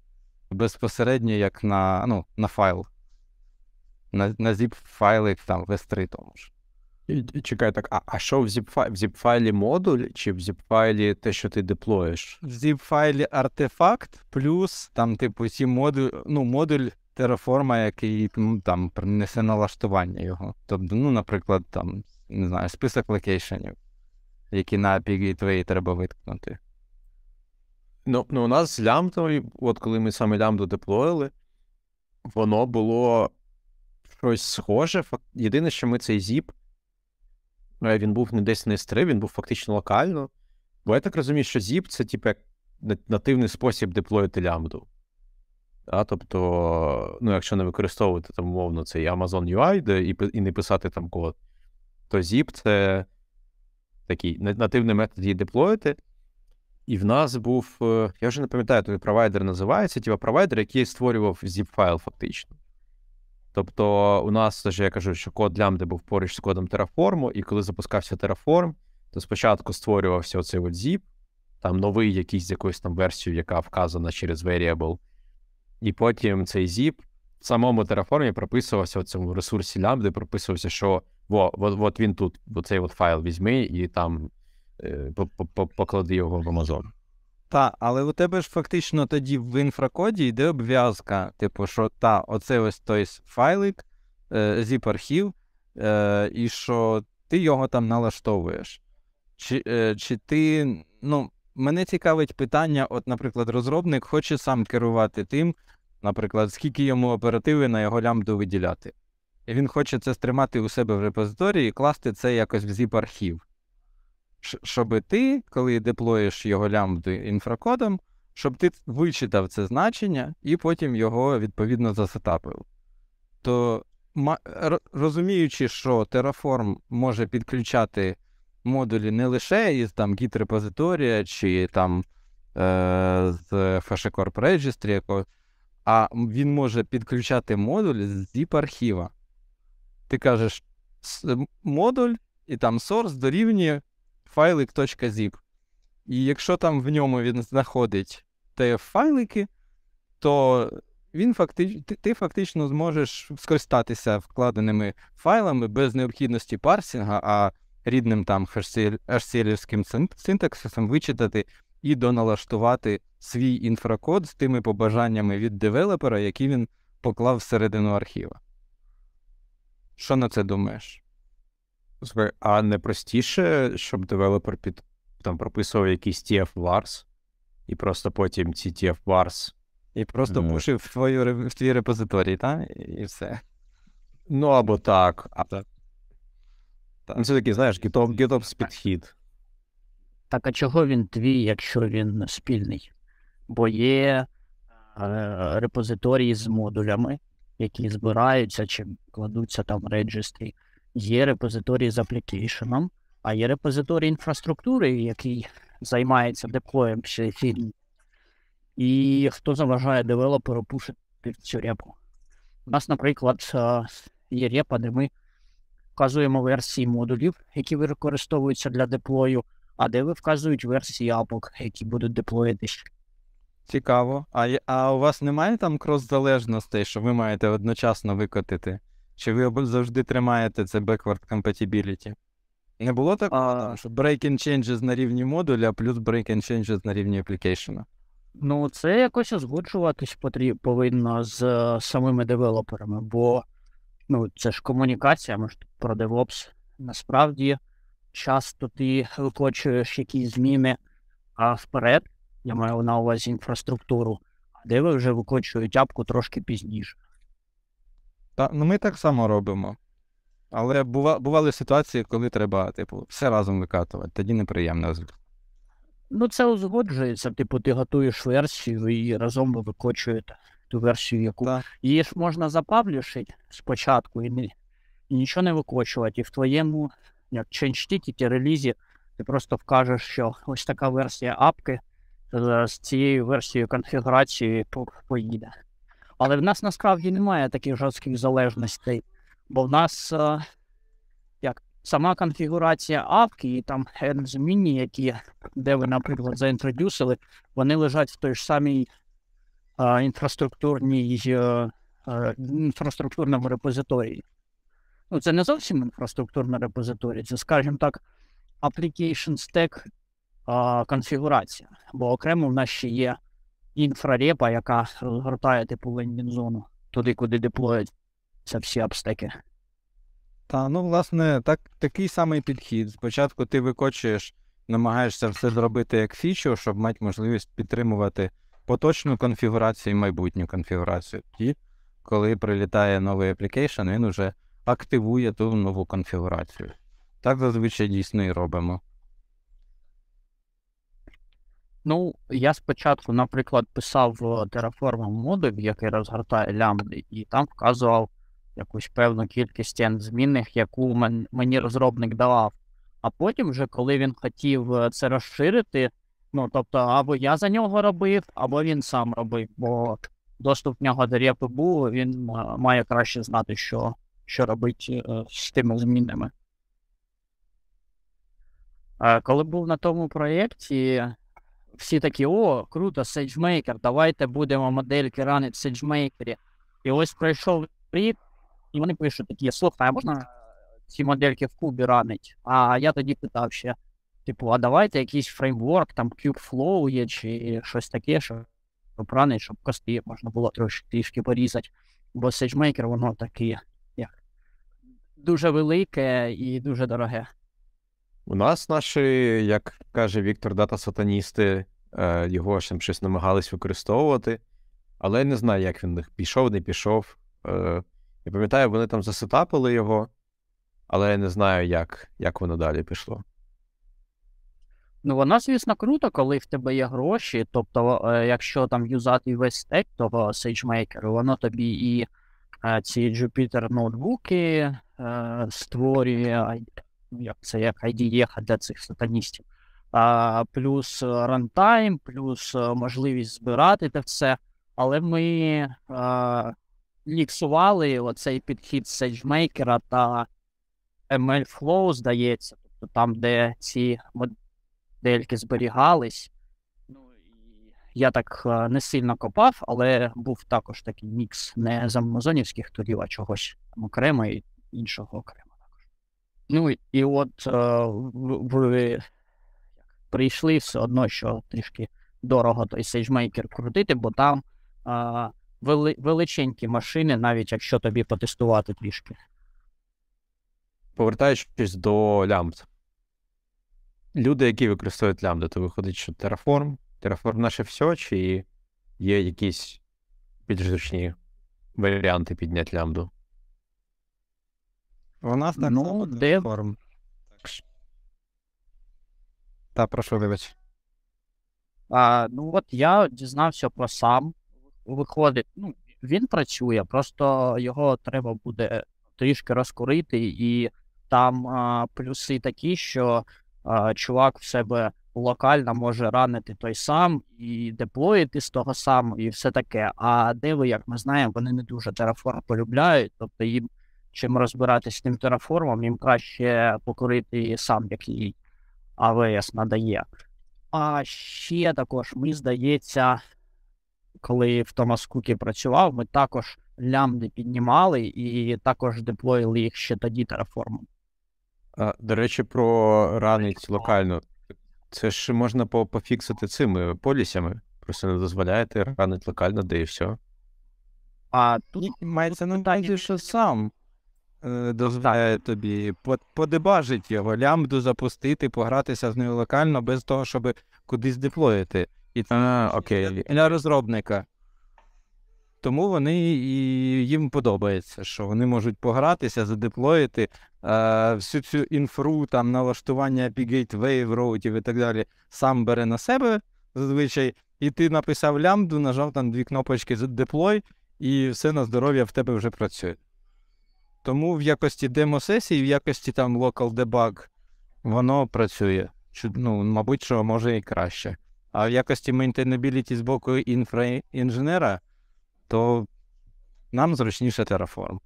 безпосередньо як на ну, на файл, на на zip-файлик там в S3 тому ж. Чекай, так, а а що в zip-файлі? В zip-файлі модуль чи в zip-файлі те, що ти деплоїш? В zip-файлі артефакт, плюс там, типу, ці модуль, ну, модуль Тераформа, який ну, там принесе налаштування його. Тобто, ну, наприклад, там, не знаю, список локейшенів, які на API твої треба виткнути. Ну, ну у нас з лямбдою, от коли ми саме лямбду деплоїли, воно було щось схоже. Єдине, що ми цей зіп, ну, він був не десь не стрив, він був фактично локально. Бо я так розумію, що зіп це, типу, нативний спосіб деплоїти лямбду. А, Тобто, ну, якщо не використовувати там умовно цей Amazon UI де, і і не писати там код, то ZIP це такий нативний метод її деплоїти. І в нас був, е, я вже не пам'ятаю, той провайдер називається, типа провайдер, який створював zip файл фактично. Тобто, у нас теж я кажу, що код лямбди був поруч з кодом Terraform, і коли запускався Terraform, то спочатку створювався оцей от zip, там новий якийсь з якоюсь там версією, яка вказана через variable і потім цей зіп в самому Terraform прописувався в цьому ресурсі лямбди, прописувався, що во, от, от він тут, оцей от файл візьми і там е, поклади його в Amazon. Та, але у тебе ж фактично тоді в інфракоді йде обв'язка, типу, що та, оце ось той файлик, zip е, архів е, і що ти його там налаштовуєш. Чи е, чи ти, ну, мене цікавить питання: от, наприклад, розробник хоче сам керувати тим, наприклад, скільки йому оперативи на його лямбду виділяти. І він хоче це стримати у себе в репозиторії і класти це якось в zip-архів. Щоб ти, коли деплоїш його лямбду інфракодом, щоб ти вичитав це значення і потім його відповідно засетапив. То розуміючи, що Terraform може підключати модулі не лише із там git репозиторія чи там е, з FashiCorp Registry, а він може підключати модуль з zip архіва. Ти кажеш модуль і там source дорівнює файлик.zip. І якщо там в ньому він знаходить TF-файлики, то він фактично, ти, ти фактично зможеш скористатися вкладеними файлами без необхідності парсінга, а рідним там hcl синтаксисом вичитати і доналаштувати свій інфракод з тими побажаннями від девелопера, які він поклав всередину архіва. Що на це думаєш? А не простіше, щоб девелопер під, там, прописував якийсь TF-Vars, і просто потім ці TF-Vars. І просто mm. пушив в твою в твій репозиторій, так? І все. Ну або так. так. Ну, це таки, знаєш, е, GitOps підхід. Так, а чого він твій, якщо він спільний? Бо є е, репозиторії з модулями, які збираються чи кладуться там в реджестрі, є репозиторії з аплікейшеном, а є репозиторії інфраструктури, який займається деплоєм чи фільм. І хто заважає девелоперу пушити цю репу? У нас, наприклад, е, є репа, де ми вказуємо версії модулів, які використовуються для деплою, а де ви вказують версії апок, які будуть деплоїтись. Цікаво. А а у вас немає там крос-залежностей, що ви маєте одночасно викотити? Чи ви завжди тримаєте це backward compatibility? Не було такого, а... що break changes на рівні модуля, плюс break and changes на рівні application? Ну, це якось озгоджуватись потрібно повинно з е, самими девелоперами, бо ну, це ж комунікація, ми ж про DevOps. Насправді, часто ти викочуєш якісь зміни а вперед. Я маю на увазі інфраструктуру, а де ви вже викочують апку трошки пізніше. Та, ну ми так само робимо. Але бува, бували ситуації, коли треба, типу, все разом викатувати, тоді неприємно. Ну, це узгоджується, типу, ти готуєш версію і разом ви викочуєте ту версію, яку так. її ж можна запаблішити спочатку і не, і нічого не викочувати. І в твоєму як ченчтікеті релізі ти просто вкажеш, що ось така версія апки е, з цією версією конфігурації поїде. Але в нас насправді немає таких жорстких залежностей, бо в нас а, е, як сама конфігурація апки і там n які де ви, наприклад, заінтродюсили, вони лежать в той ж самій інфраструктурній е, інфраструктурному репозиторії. Ну, це не зовсім інфраструктурна репозиторія, це, скажімо так, application stack конфігурація. Бо окремо в нас ще є інфрарепа, яка розгортає типу лендінг-зону туди, куди деплоять всі апстеки. Та, ну, власне, так, такий самий підхід. Спочатку ти викочуєш, намагаєшся все зробити як фічу, щоб мати можливість підтримувати поточну конфігурацію і майбутню конфігурацію. І коли прилітає новий аплікейшн, він вже активує ту нову конфігурацію. Так зазвичай дійсно і робимо. Ну, я спочатку, наприклад, писав Terraform модуль, який розгортає лямбди, і там вказував якусь певну кількість змінних, яку мені розробник давав. А потім, вже, коли він хотів е, це розширити, Ну, тобто, або я за нього робив, або він сам робив, бо доступ в нього до репи був, він має краще знати, що що робити е, з тими змінами. Е, коли був на тому проєкті, всі такі: о, круто, SageMaker, давайте будемо модельки ранити в SageMaker. І ось пройшов рік, і вони пишуть такі: слухай, а можна ці модельки в кубі ранить? А я тоді питав ще. Типу, а давайте якийсь фреймворк, там Kubeflow є, чи щось таке, що поранить, щоб кости можна було трошки трішки порізати. Бо SageMaker, воно таке як дуже велике і дуже дороге. У нас наші, як каже Віктор, дата-сатаністи, е, його ж там щось намагались використовувати, але я не знаю, як він пішов, не пішов. Е, я пам'ятаю, вони там засетапили його, але я не знаю, як, як воно далі пішло. Ну, вона, звісно, круто, коли в тебе є гроші. Тобто, е, якщо там юзати весь стек, то е, SageMaker, воно тобі і е, ці Jupyter ноутбуки створює, ну, як це як IDE для цих сатаністів, плюс рантайм, плюс можливість збирати те все. Але ми ліксували оцей підхід SageMaker та MLflow, здається, тобто там, де ці Дельки зберігались. Ну і я так е, не сильно копав, але був також такий мікс не з амазонівських турів, а чогось там окремо і іншого окремо також. Ну і от е, ви прийшли все одно, що трішки дорого той сейджмейкер крутити, бо там а, е, величенькі машини, навіть якщо тобі потестувати трішки. Повертаючись до лямбд люди, які використовують лямбду, то виходить, що Terraform, Terraform наше все, чи є якісь більш варіанти підняти лямбду? У нас так ну, де... Terraform. Та прошу, вибач. А, Ну от я дізнався про сам. Виходить, ну, він працює, просто його треба буде трішки розкурити, і там а, плюси такі, що чувак в себе локально може ранити той сам і деплоїти з того самого, і все таке. А деви, як ми знаємо, вони не дуже тераформ полюбляють, тобто їм чим розбиратися з тим тераформом, їм краще покорити сам, як їй АВС надає. А ще також, мені здається, коли в Томас Кукі працював, ми також лямди піднімали і також деплоїли їх ще тоді тераформом. До речі, про ранить локально. Це ж можна пофіксити цими полісями. Просто не дозволяєте ранить локально, де і все. А тут мається на увазі, що сам е, дозволяє тобі подебажить його, лямбду запустити, погратися з нею локально, без того, щоб кудись деплоїти. І це а, окей. для розробника. Тому вони і їм подобається, що вони можуть погратися, задеплоїти е, всю цю інфру, там налаштування Gateway, роутів і так далі. Сам бере на себе зазвичай, і ти написав лямбду, нажав там дві кнопочки деплой, і все на здоров'я в тебе вже працює. Тому в якості демо-сесії, в якості там local debug, воно працює. Ну, Мабуть, що може і краще. А в якості maintainability з боку інфраінженера то нам зручніше Terraform.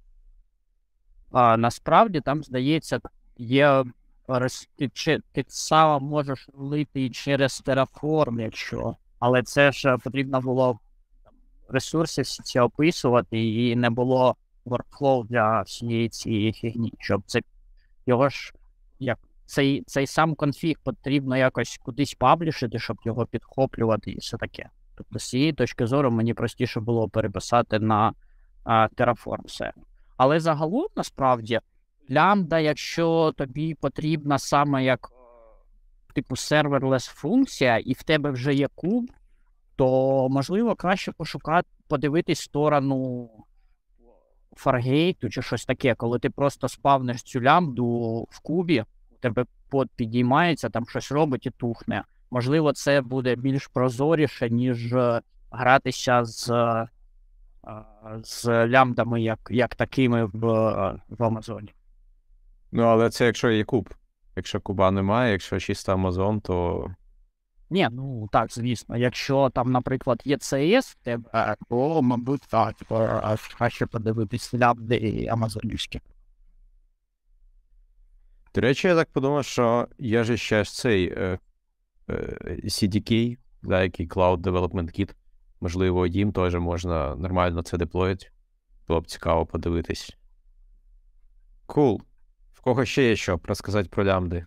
А, Насправді там, здається, є ти, ти сам можеш лити через Terraform, якщо. Але це ж потрібно було ресурси всі ці описувати, і не було workflow для всієї цієї фігні, щоб це його ж як цей цей сам конфіг потрібно якось кудись паблішити, щоб його підхоплювати і все таке. Тобто, з цієї точки зору мені простіше було переписати на а, е, Terraform сервер. Але загалом, насправді, лямбда, якщо тобі потрібна саме як е, типу serverless функція, і в тебе вже є куб, то можливо краще пошукати, подивитись сторону фаргейту чи щось таке, коли ти просто спавниш цю лямбду в кубі, у тебе под підіймається, там щось робить і тухне можливо, це буде більш прозоріше, ніж е, гратися з е, з лямдами, як як такими в е, в Амазоні. Ну, але це якщо є куб. Якщо куба немає, якщо чисто Амазон, то. Ні, ну так, звісно. Якщо там, наприклад, є CS, тебе, то, мабуть, так, аж краще подивитись лямди і амазонівські. До речі, я так подумав, що я ж ще цей Е, CDK, да, який Cloud Development Kit. Можливо, їм теж можна нормально це деплоїти. Було б цікаво подивитись. Кул. Cool. В кого ще є що розказати про лямди?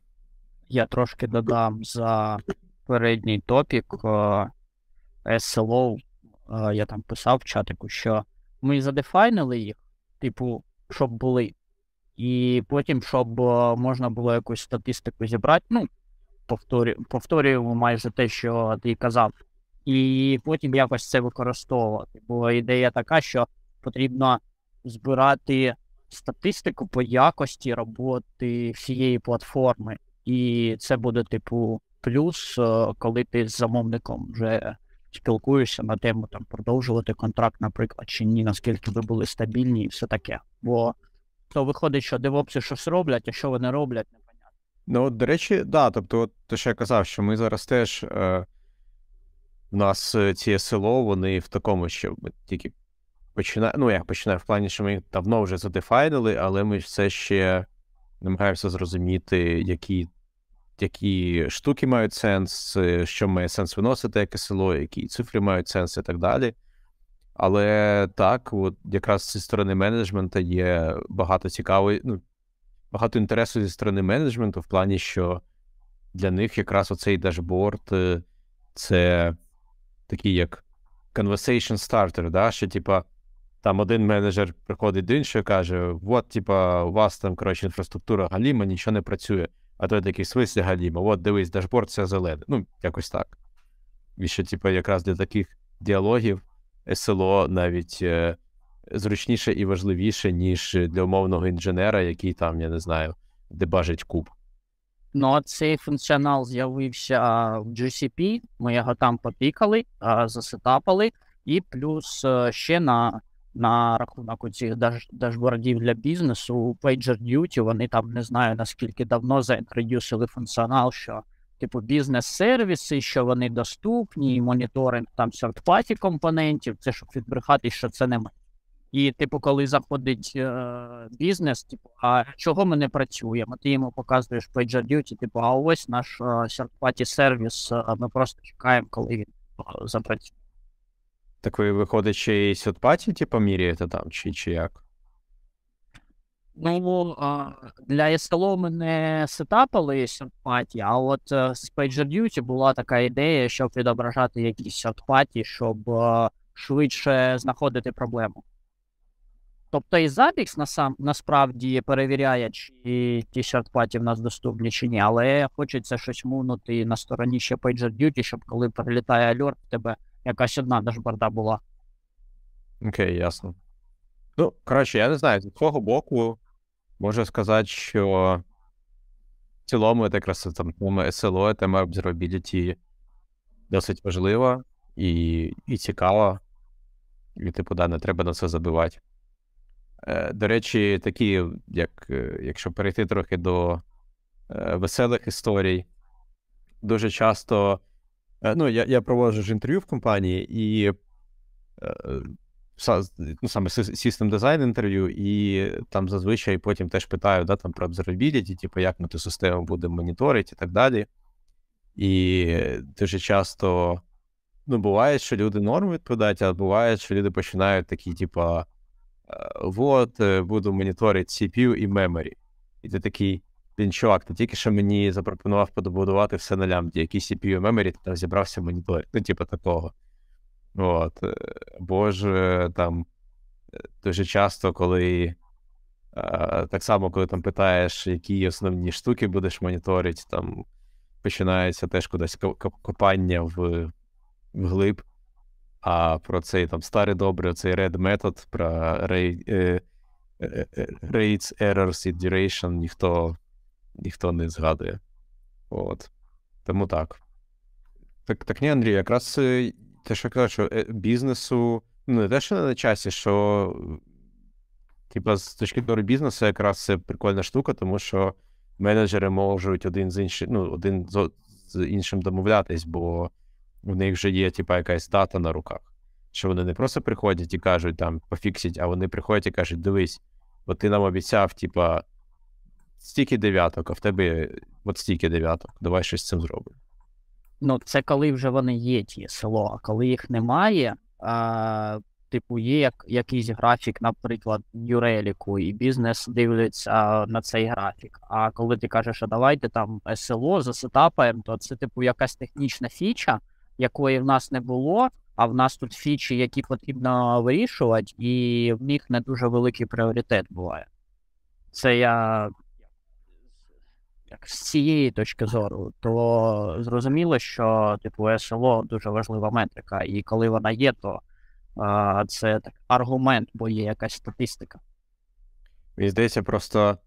Я трошки додам за передній топік е, SLO. Е, я там писав в чатику, що ми задефайнили їх, типу, щоб були. І потім, щоб можна було якусь статистику зібрати. ну, повторю, повторюємо майже те, що ти казав, і потім якось це використовувати. Бо ідея така, що потрібно збирати статистику по якості роботи всієї платформи, і це буде, типу, плюс, е, коли ти з замовником вже. Спілкуєшся на тему там продовжувати контракт, наприклад, чи ні, наскільки ви були стабільні і все таке. Бо то виходить, що девопси щось роблять, а що вони роблять, Ну, до речі, да, тобто, от, те, що я казав, що ми зараз теж е, в нас е, ці село, вони в такому, що ми тільки починаємо. Ну, як починає, в плані, що ми їх давно вже задефайнили, але ми все ще намагаємося зрозуміти, які які штуки мають сенс, е, що має сенс виносити, яке село, які цифри мають сенс і так далі. Але так, от якраз зі сторони менеджмента є багато цікавої. ну, багато інтересу зі сторони менеджменту в плані, що для них якраз оцей дашборд е, це такий як conversation starter, да? що типа. Там один менеджер приходить до іншого і каже: От, типа, у вас там, коротше, інфраструктура галіма, нічого не працює. А той такий в смислі галіма, от дивись, дашборд це зелене. Ну, якось так. І що, типа, якраз для таких діалогів СЛО навіть е, зручніше і важливіше, ніж для умовного інженера, який там, я не знаю, дебажить куб. Ну, цей функціонал з'явився в GCP, ми його там попікали, засетапали, і плюс е, ще на на рахунок цих дашбордів для бізнесу, у PagerDuty, вони там не знаю наскільки давно заінтродюсили функціонал, що типу бізнес-сервіси, що вони доступні, і моніторинг там сердпаті компонентів, це щоб відбрехати, що це не і, типу, коли заходить е, бізнес, типу, а чого ми не працюємо? Ти йому показуєш PagerDuty, типу, а ось наш серпаті сервіс, а ми просто чекаємо, коли він е, запрацює. Так ви виходить, ще і серпаті, типу, міряєте там, чи чи як? Ну, е, для SLO ми не сетапили серпаті, а от е, з PagerDuty була така ідея, щоб відображати якісь серпаті, щоб швидше знаходити проблему. Тобто і Zabbix насам, насправді перевіряє, чи ті сертпаті в нас доступні чи ні, але хочеться щось мунути на стороні ще Duty, щоб коли прилітає альорт, в тебе якась одна дашборда була. Окей, okay, ясно. Ну, коротше, я не знаю, з свого боку, можу сказати, що в цілому це якраз там SLO, тема observability досить важлива і і цікава. І, типу, да, не треба на це забивати. Е, до речі, такі, як е, якщо перейти трохи до е, веселих історій, дуже часто ну, я я проводжу ж інтерв'ю в компанії і ну, саме систем дизайн інтерв'ю, і там зазвичай потім теж питаю да, там, про observability, типу, як ми ту систему будемо моніторити і так далі. І дуже часто ну, буває, що люди норм відповідають, а буває, що люди починають такі, типа вот, е, е, буду моніторити CPU і memory. І ти такий, він, чувак, ти тільки що мені запропонував подобудувати все на лямбді, які CPU і memory, ти там зібрався моніторити. Ну, типу такого. От. Е, бо ж там дуже часто, коли. Так само, коли там питаєш, які основні штуки будеш моніторити, там починається теж кудись копання в, в глиб а про цей там старий добрий, цей Red Method, про Rates, е, е, е, Errors і Duration ніхто ніхто не згадує. От. Тому так. Так, так ні, Андрій, якраз те, що кажу, що бізнесу. Ну, не те, що не на часі, що типа, з точки зору бізнесу, якраз це прикольна штука, тому що менеджери можуть один з іншим, ну, один з іншим домовлятись, бо в них вже є типа, якась дата на руках. Що вони не просто приходять і кажуть там пофіксять, а вони приходять і кажуть, дивись, от ти нам обіцяв, типа, стільки дев'яток, а в тебе от стільки дев'яток, давай щось з цим зробимо. Ну, це коли вже вони є, ті село, а коли їх немає, а, типу, є як, якийсь графік, наприклад, Юреліку, і бізнес дивляться на цей графік. А коли ти кажеш, а давайте там СЛО засетапаємо, то це, типу, якась технічна фіча якої в нас не було. А в нас тут фічі, які потрібно вирішувати, і в них не дуже великий пріоритет буває. Це я як з цієї точки зору, то зрозуміло, що типу СЛО дуже важлива метрика, і коли вона є, то а, це так аргумент, бо є якась статистика. Мені здається, просто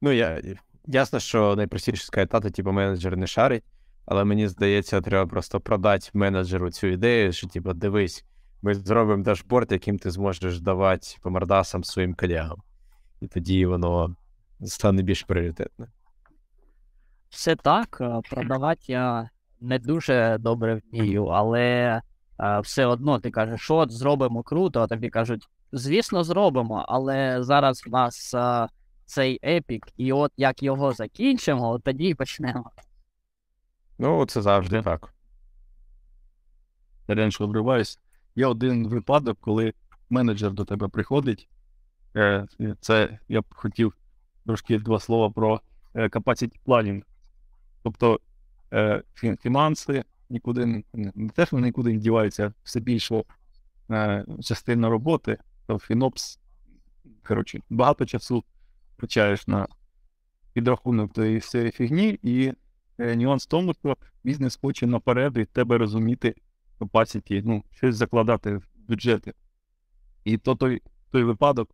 ну я ясно, що найпростіше сказати, типу менеджер не шарить. Але мені здається, треба просто продати менеджеру цю ідею, що типу, дивись, ми зробимо дашборд, яким ти зможеш давати по мордасам своїм колегам. І тоді воно стане більш пріоритетне. Все так. Е, продавати я не дуже добре вмію, але е, все одно ти кажеш, що от зробимо круто, а тобі кажуть, звісно, зробимо, але зараз в нас е, цей епік, і от як його закінчимо, от тоді й почнемо. Ну, це завжди Де? так. Я раніше Є один випадок, коли менеджер до тебе приходить. Е, це я б хотів трошки два слова про е, capacity planning. Тобто е, фінанси нікуди не те, що вони нікуди не діваються, все більше частина роботи, то фінопс, коротше, багато часу втрачаєш на підрахунок тієї всієї фігні, і Е, нюанс в тому, що бізнес хоче наперед від тебе розуміти capacity, ну, щось закладати в бюджети. І то той той випадок,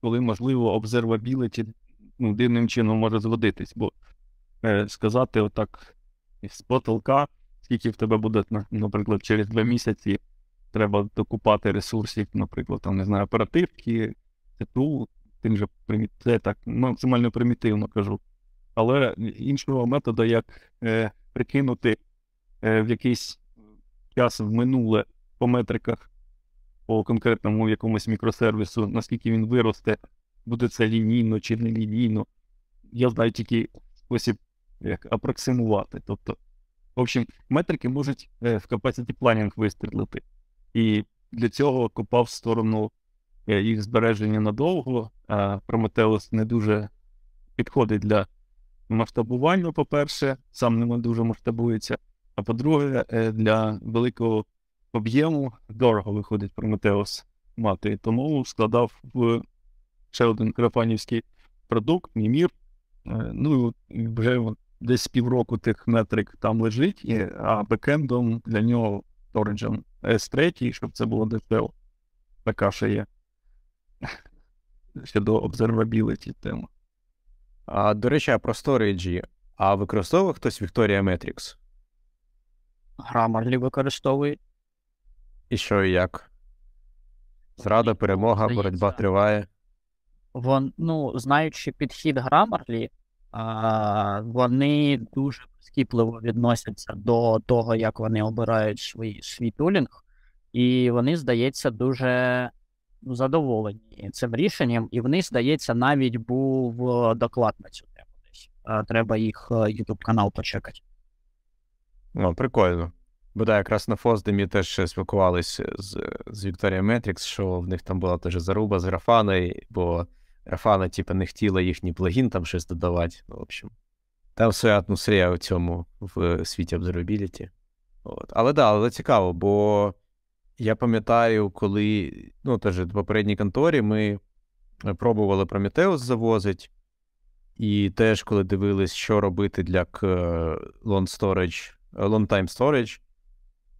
коли, можливо, обзервабіліті ну, дивним чином може зводитись, бо е, сказати отак з потолка, скільки в тебе буде, наприклад, через два місяці треба докупати ресурсів, наприклад, там, не знаю, оперативки, ТПУ, тим же це так максимально примітивно кажу але іншого методу, як е, прикинути е, в якийсь час в минуле по метриках, по конкретному якомусь мікросервісу, наскільки він виросте, буде це лінійно чи не лінійно. Я знаю тільки спосіб, як апроксимувати. Тобто, в общем, метрики можуть е, в capacity planning вистрілити. І для цього копав в сторону е, їх збереження надовго, а Прометеус не дуже підходить для масштабуванню, по-перше, сам не дуже масштабується. А по-друге, е, для великого об'єму дорого виходить Прометеус мати. Тому складав в ще один крафанівський продукт, Мімір. Е, ну і вже десь півроку тих метрик там лежить, а бекендом для нього сториджем S3, щоб це було дешево. Така ще є. Щодо обсервабіліті тема. А, До речі, про сториджі. А використовує хтось Victoria Matrix? Грамарлі використовує. І що і як? Зрада, перемога, боротьба триває. Вон, ну, знаючи підхід Грамарлі, вони дуже прискіпливо відносяться до того, як вони обирають свій, свій тулінг, і вони, здається, дуже Ну, задоволені цим рішенням, і в них, здається, навіть був е, доклад на цю тему десь. Е, треба їх е, YouTube канал почекати. Ну, прикольно. Бо якраз на Фоздемі теж спілкувалися з з Вікторією Метрікс, що в них там була теж заруба з Графана, бо Графана, типу, не хотіла їхній плагін там щось додавати. Ну, в общем, там своя атмосфера у цьому в світі обзорабіліті. От. Але да, але цікаво, бо я пам'ятаю, коли ну, теж в попередній конторі ми е, пробували Прометеус завозити, і теж, коли дивились, що робити для е, long storage, е, long-time storage,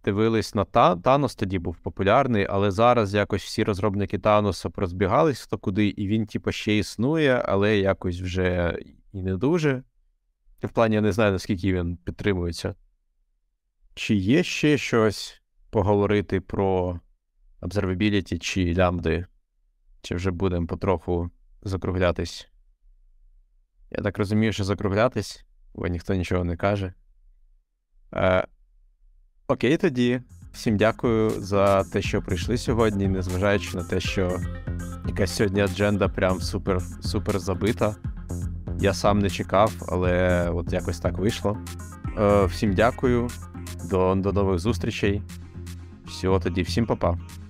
дивились на Танос тоді був популярний, але зараз якось всі розробники Таноса прозбігались хто куди, і він, типу, ще існує, але якось вже і не дуже. В плані я не знаю, наскільки він підтримується. Чи є ще щось? поговорити про observability чи лямбди, чи вже будемо потроху закруглятись. Я так розумію, що закруглятись, бо ніхто нічого не каже. Е, Окей, тоді. Всім дякую за те, що прийшли сьогодні, незважаючи на те, що якась сьогодні адженда прям супер супер забита. Я сам не чекав, але от якось так вийшло. Е, Всім дякую, до, до нових зустрічей. Всього тоді, всім па-па.